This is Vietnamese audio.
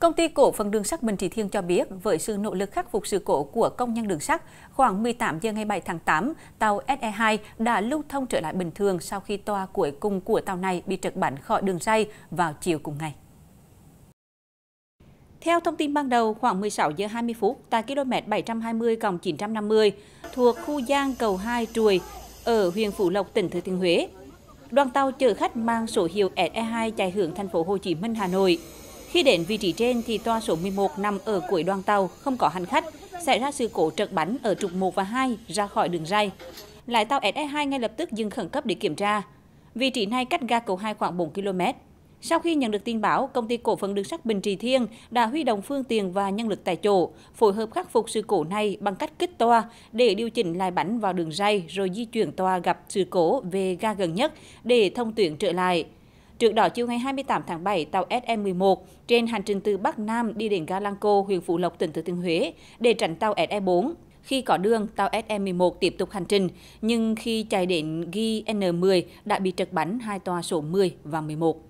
Công ty cổ phần đường sắt Bình Trị Thiên cho biết, với sự nỗ lực khắc phục sự cố của công nhân đường sắt, khoảng 18 giờ ngày 7 tháng 8, tàu SE2 đã lưu thông trở lại bình thường sau khi toa cuối cùng của tàu này bị trật bánh khỏi đường ray vào chiều cùng ngày. Theo thông tin ban đầu, khoảng 16 giờ 20 phút tại km 720 950 thuộc khu Giang cầu 2 trùi ở huyện Phú Lộc, tỉnh Thừa Thiên Huế. Đoàn tàu chở khách mang số hiệu SE2 chạy hướng thành phố Hồ Chí Minh, Hà Nội khi đến vị trí trên thì toa số 11 nằm ở cuối đoàn tàu, không có hành khách, xảy ra sự cố trật bánh ở trục 1 và 2 ra khỏi đường ray. Lái tàu SE2 ngay lập tức dừng khẩn cấp để kiểm tra. Vị trí này cách ga cầu 2 khoảng 4 km. Sau khi nhận được tin báo, công ty cổ phần đường sắt Bình Trì Thiên đã huy động phương tiện và nhân lực tại chỗ, phối hợp khắc phục sự cố này bằng cách kích toa để điều chỉnh lại bánh vào đường ray rồi di chuyển toa gặp sự cố về ga gần nhất để thông tuyến trở lại. Trước đó, chiều ngày 28 tháng 7, tàu SE11 trên hành trình từ Bắc Nam đi đến ga Lăng Cô, huyện Phú Lộc, tỉnh Thừa Thiên Huế để tránh tàu SE4. Khi có đường, tàu SE11 tiếp tục hành trình, nhưng khi chạy đến ghi N10 đã bị trật bánh hai toa số 10 và 11.